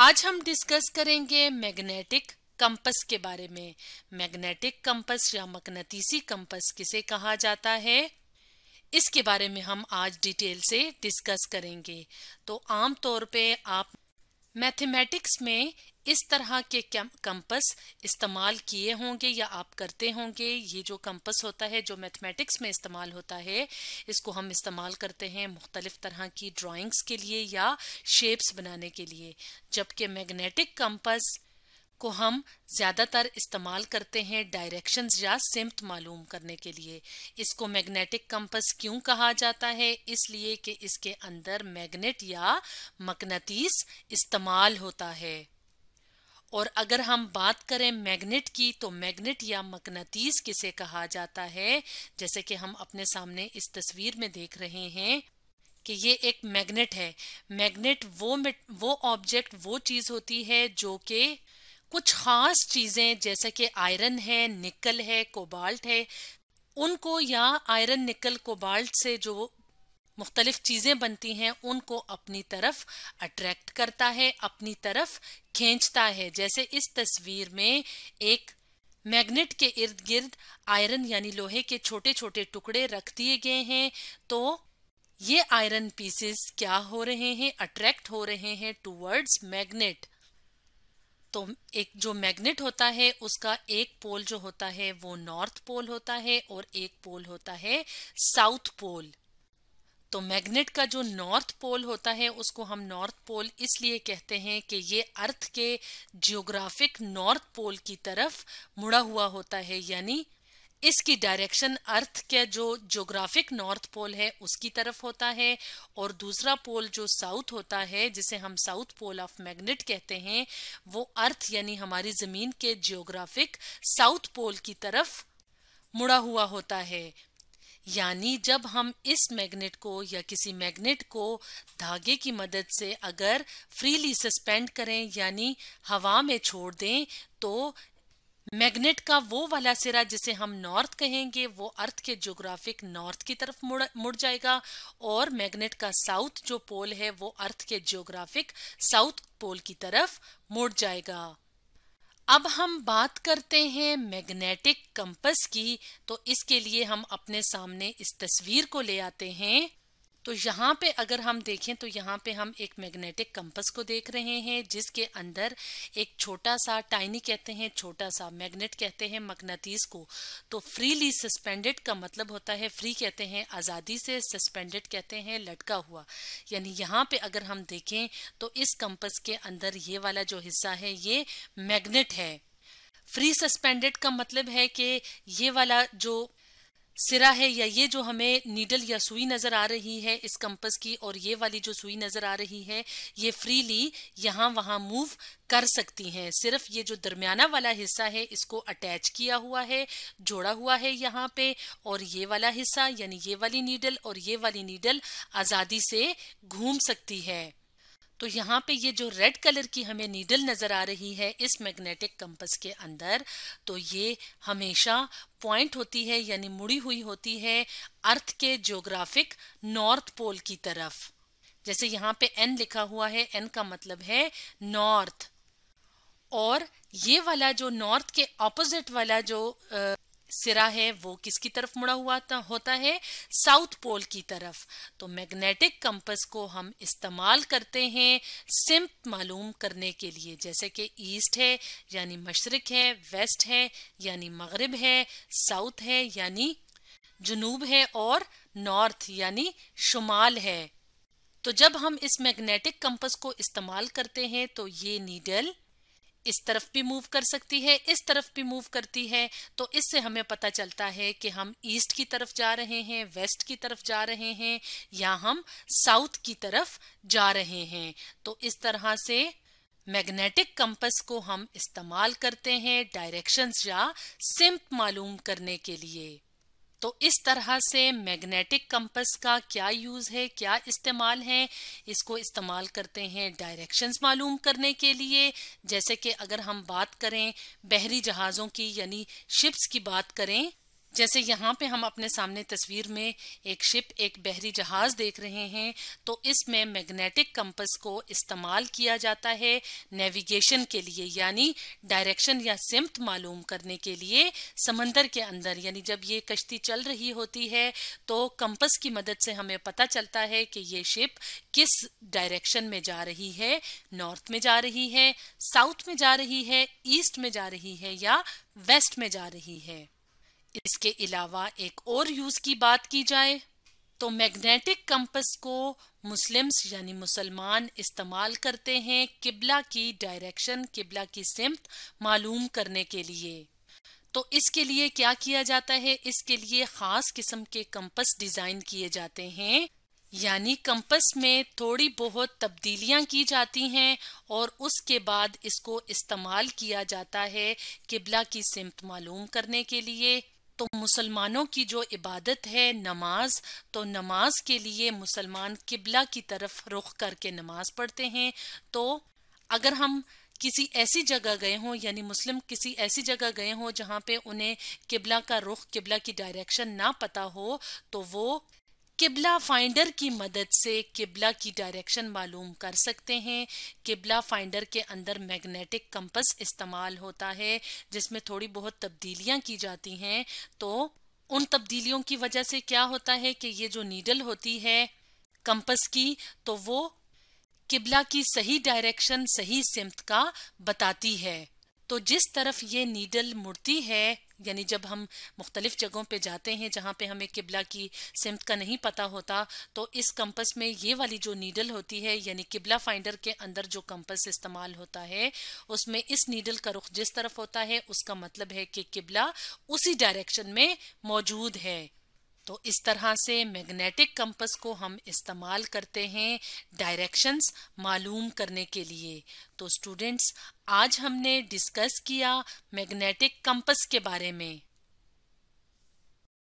आज हम डिस्कस करेंगे मैग्नेटिक कंपस के बारे में मैग्नेटिक कंपस या मकनतीसी कंपस किसे कहा जाता है इसके बारे में हम आज डिटेल से डिस्कस करेंगे तो आमतौर पे आप मैथमेटिक्स में इस तरह के कंपस इस्तेमाल किए होंगे या आप करते होंगे ये जो कंपस होता है जो मैथमेटिक्स में इस्तेमाल होता है इसको हम इस्तेमाल करते हैं मुख्तलिफ तरह की ड्राइंग्स के लिए या शेप्स बनाने के लिए जबकि मैग्नेटिक कंपस को हम ज़्यादातर इस्तेमाल करते हैं डायरेक्शंस या सिमत मालूम करने के लिए इसको मैग्नेटिक कंपस क्यों कहा जाता है इसलिए कि इसके अंदर मैग्नेट या मकनतीस इस्तेमाल होता है और अगर हम बात करें मैग्नेट की तो मैग्नेट या मकनतीस किसे कहा जाता है जैसे कि हम अपने सामने इस तस्वीर में देख रहे हैं कि ये एक मैग्नेट है मैग्नेट वो वो ऑब्जेक्ट वो चीज़ होती है जो कि कुछ खास चीज़ें जैसे कि आयरन है निकल है कोबाल्ट है उनको या आयरन निकल कोबाल्ट से जो मुख्तलिफ चीज़ें बनती हैं उनको अपनी तरफ अट्रैक्ट करता है अपनी तरफ खींचता है जैसे इस तस्वीर में एक मैग्नेट के इर्द गिर्द आयरन यानी लोहे के छोटे छोटे टुकड़े रख दिए गए हैं तो ये आयरन पीसेस क्या हो रहे हैं अट्रैक्ट हो रहे हैं टूवर्ड्स मैग्नेट तो एक जो मैग्नेट होता है उसका एक पोल जो होता है वो नॉर्थ पोल होता है और एक पोल होता है साउथ पोल तो मैग्नेट का जो नॉर्थ पोल होता है उसको हम नॉर्थ पोल इसलिए कहते हैं कि ये अर्थ के जियोग्राफिक नॉर्थ पोल की तरफ मुड़ा हुआ होता है यानी इसकी डायरेक्शन अर्थ के जो जोग्राफिक नॉर्थ पोल है उसकी तरफ होता है और दूसरा पोल जो साउथ होता है जिसे हम साउथ पोल ऑफ मैग्नेट कहते हैं वो अर्थ यानी हमारी ज़मीन के जियोग्राफिक साउथ पोल की तरफ मुड़ा हुआ होता है यानी जब हम इस मैग्नेट को या किसी मैग्नेट को धागे की मदद से अगर फ्रीली सस्पेंड करें यानी हवा में छोड़ दें तो मैग्नेट का वो वाला सिरा जिसे हम नॉर्थ कहेंगे वो अर्थ के ज्योग्राफिक नॉर्थ की तरफ मुड़ मुड़ जाएगा और मैग्नेट का साउथ जो पोल है वो अर्थ के ज्योग्राफिक साउथ पोल की तरफ मुड़ जाएगा अब हम बात करते हैं मैग्नेटिक कंपस की तो इसके लिए हम अपने सामने इस तस्वीर को ले आते हैं तो यहाँ पे अगर हम देखें तो यहाँ पे हम एक मैग्नेटिक कंपस को देख रहे हैं जिसके अंदर एक छोटा सा टाइनी कहते हैं छोटा सा मैग्नेट कहते हैं मकनतीस को तो फ्रीली सस्पेंडेड का मतलब होता है फ्री कहते हैं आज़ादी से सस्पेंडेड कहते हैं लटका हुआ यानी यहाँ पे अगर हम देखें तो इस कंपस के अंदर ये वाला जो हिस्सा है ये मैग्नेट है फ्री सस्पेंडेड का मतलब है कि ये वाला जो सिरा है या ये जो हमें नीडल या सुई नज़र आ रही है इस कंपस की और ये वाली जो सुई नज़र आ रही है ये फ्रीली यहाँ वहाँ मूव कर सकती हैं सिर्फ ये जो दरमियाना वाला हिस्सा है इसको अटैच किया हुआ है जोड़ा हुआ है यहाँ पे और ये वाला हिस्सा यानी ये वाली नीडल और ये वाली नीडल आज़ादी से घूम सकती है तो यहाँ पे ये जो रेड कलर की हमें नीडल नज़र आ रही है इस मैग्नेटिक कंपस के अंदर तो ये हमेशा पॉइंट होती है यानी मुड़ी हुई होती है अर्थ के जोग्राफिक नॉर्थ पोल की तरफ जैसे यहाँ पे एन लिखा हुआ है एन का मतलब है नॉर्थ और ये वाला जो नॉर्थ के ऑपोजिट वाला जो सिरा है वो किसकी तरफ मुड़ा हुआ होता है साउथ पोल की तरफ तो मैग्नेटिक कंपस को हम इस्तेमाल करते हैं सिम्प मालूम करने के लिए जैसे कि ईस्ट है यानी मशरक है वेस्ट है यानी मगरब है साउथ है यानी जनूब है और नॉर्थ यानी शुमाल है तो जब हम इस मैग्नेटिक कंपस को इस्तेमाल करते हैं तो ये नीडल इस तरफ भी मूव कर सकती है इस तरफ भी मूव करती है तो इससे हमें पता चलता है कि हम ईस्ट की तरफ जा रहे हैं वेस्ट की तरफ जा रहे हैं या हम साउथ की तरफ जा रहे हैं तो इस तरह से मैग्नेटिक कंपस को हम इस्तेमाल करते हैं डायरेक्शंस या सिम्प मालूम करने के लिए तो इस तरह से मैग्नेटिक कंपस का क्या यूज़ है क्या इस्तेमाल है इसको इस्तेमाल करते हैं डायरेक्शंस मालूम करने के लिए जैसे कि अगर हम बात करें बहरी जहाज़ों की यानी शिप्स की बात करें जैसे यहाँ पे हम अपने सामने तस्वीर में एक शिप एक बहरी जहाज देख रहे हैं तो इसमें मैग्नेटिक कंपस को इस्तेमाल किया जाता है नेविगेशन के लिए यानी डायरेक्शन या सिमत मालूम करने के लिए समंदर के अंदर यानी जब ये कश्ती चल रही होती है तो कंपस की मदद से हमें पता चलता है कि ये शिप किस डायरेक्शन में जा रही है नॉर्थ में जा रही है साउथ में जा रही है ईस्ट में जा रही है या वेस्ट में जा रही है इसके अलावा एक और यूज की बात की जाए तो मैग्नेटिक कंपस को मुस्लिम्स यानी मुसलमान इस्तेमाल करते हैं किबला की डायरेक्शन किबला की सिमत मालूम करने के लिए तो इसके लिए क्या किया जाता है इसके लिए खास किस्म के कंपस डिजाइन किए जाते हैं यानी कंपस में थोड़ी बहुत तब्दीलियां की जाती हैं और उसके बाद इसको इस्तेमाल किया जाता है किबला की सिमत मालूम करने के लिए तो मुसलमानों की जो इबादत है नमाज तो नमाज के लिए मुसलमान किबला की तरफ रुख करके नमाज पढ़ते हैं तो अगर हम किसी ऐसी जगह गए हों यानी मुस्लिम किसी ऐसी जगह गए हों जहाँ पे उन्हें किबला का रुख किबला की डायरेक्शन ना पता हो तो वो किबला फाइंडर की मदद से किबला की डायरेक्शन मालूम कर सकते हैं किबला फाइंडर के अंदर मैग्नेटिक कंपस इस्तेमाल होता है जिसमें थोड़ी बहुत तब्दीलियां की जाती हैं तो उन तब्दीलियों की वजह से क्या होता है कि ये जो नीडल होती है कंपस की तो वो किबला की सही डायरेक्शन सही सिमत का बताती है तो जिस तरफ ये नीडल मुड़ती है यानी जब हम मुख्तलिफ जगहों पे जाते हैं जहाँ पे हमें किबला की सिमत का नहीं पता होता तो इस कंपस में ये वाली जो नीडल होती है यानी किबला फाइंडर के अंदर जो कंपस इस्तेमाल होता है उसमें इस नीडल का रुख जिस तरफ होता है उसका मतलब है कि किबला उसी डायरेक्शन में मौजूद है तो इस तरह से मैग्नेटिक कंपस को हम इस्तेमाल करते हैं डायरेक्शंस मालूम करने के लिए तो स्टूडेंट्स आज हमने डिस्कस किया मैग्नेटिक कंपस के बारे में